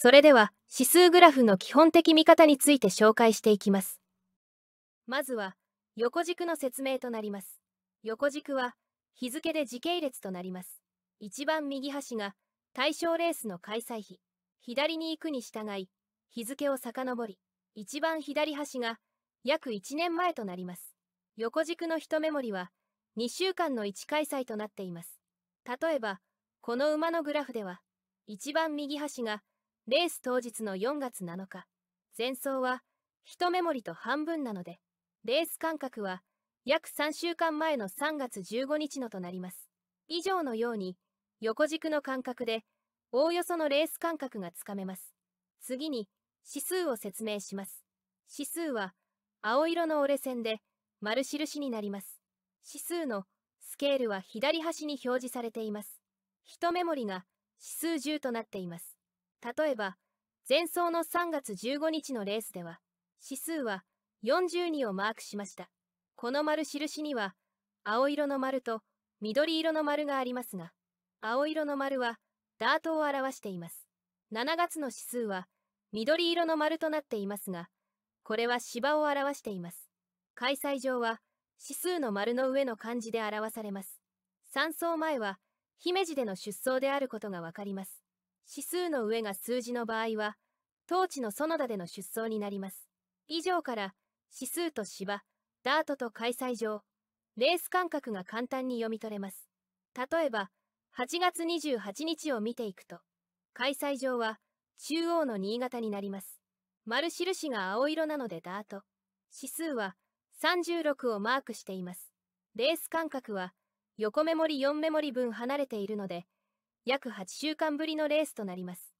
それでは指数グラフの基本的見方について紹介していきます。まずは横軸の説明となります。横軸は日付で時系列となります。一番右端が対象レースの開催日、左に行くに従い日付を遡り、一番左端が約1年前となります。横軸の一目盛りは2週間の1開催となっています。例えば、この馬のグラフでは、一番右端がレース当日の4月7日、前走は1メモリと半分なので、レース間隔は約3週間前の3月15日のとなります。以上のように、横軸の間隔で、おおよそのレース間隔がつかめます。次に、指数を説明します。指数は、青色の折れ線で、丸印になります。指数のスケールは左端に表示されています。一目盛りが指数10となっています。例えば、前走の3月15日のレースでは、指数は42をマークしました。この丸印には、青色の丸と緑色の丸がありますが、青色の丸はダートを表しています。7月の指数は緑色の丸となっていますが、これは芝を表しています。開催上は指数の丸の上の漢字で表されます。3走前は姫路での出走であることがわかります。指数の上が数字の場合は、当地の園田での出走になります。以上から、指数と芝、ダートと開催場、レース間隔が簡単に読み取れます。例えば、8月28日を見ていくと、開催場は中央の新潟になります。丸印が青色なのでダート。指数は36をマークしています。レース間隔は横目盛り4目盛り分離れているので、約8週間ぶりのレースとなります。